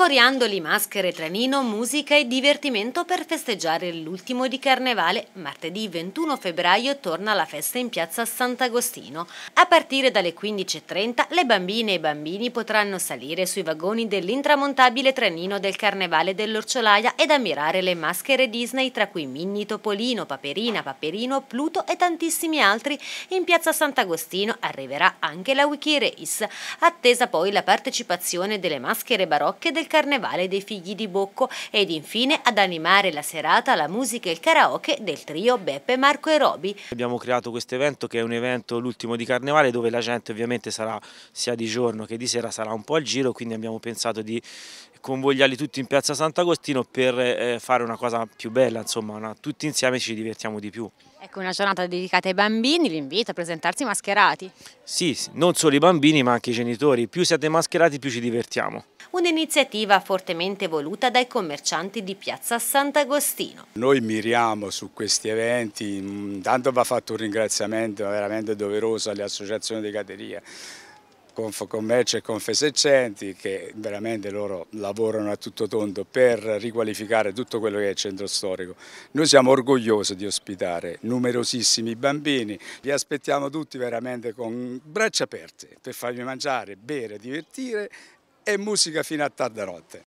Coriandoli, maschere, trenino, musica e divertimento per festeggiare l'ultimo di Carnevale. Martedì 21 febbraio torna la festa in piazza Sant'Agostino. A partire dalle 15.30 le bambine e i bambini potranno salire sui vagoni dell'intramontabile trenino del Carnevale dell'Orciolaia ed ammirare le maschere Disney tra cui Minnie Topolino, Paperina, Paperino, Pluto e tantissimi altri. In piazza Sant'Agostino arriverà anche la Wiki Race, Attesa poi la partecipazione delle maschere barocche del Carnevale dei Figli di Bocco ed infine ad animare la serata la musica e il karaoke del trio Beppe, Marco e Robi. Abbiamo creato questo evento che è un evento l'ultimo di Carnevale dove la gente ovviamente sarà sia di giorno che di sera sarà un po' al giro quindi abbiamo pensato di convogliarli tutti in piazza Sant'Agostino per eh, fare una cosa più bella insomma una, tutti insieme ci divertiamo di più. Ecco una giornata dedicata ai bambini, vi invito a presentarsi mascherati. Sì, non solo i bambini ma anche i genitori, più siete mascherati più ci divertiamo. Un'iniziativa iniziativa fortemente voluta dai commercianti di piazza Sant'Agostino. Noi miriamo su questi eventi, intanto mm, va fatto un ringraziamento veramente doveroso alle associazioni di cateria Confcommercio e Confesercenti che veramente loro lavorano a tutto tondo per riqualificare tutto quello che è il centro storico. Noi siamo orgogliosi di ospitare numerosissimi bambini, li aspettiamo tutti veramente con braccia aperte per farvi mangiare, bere, divertire e musica fino a tarda notte.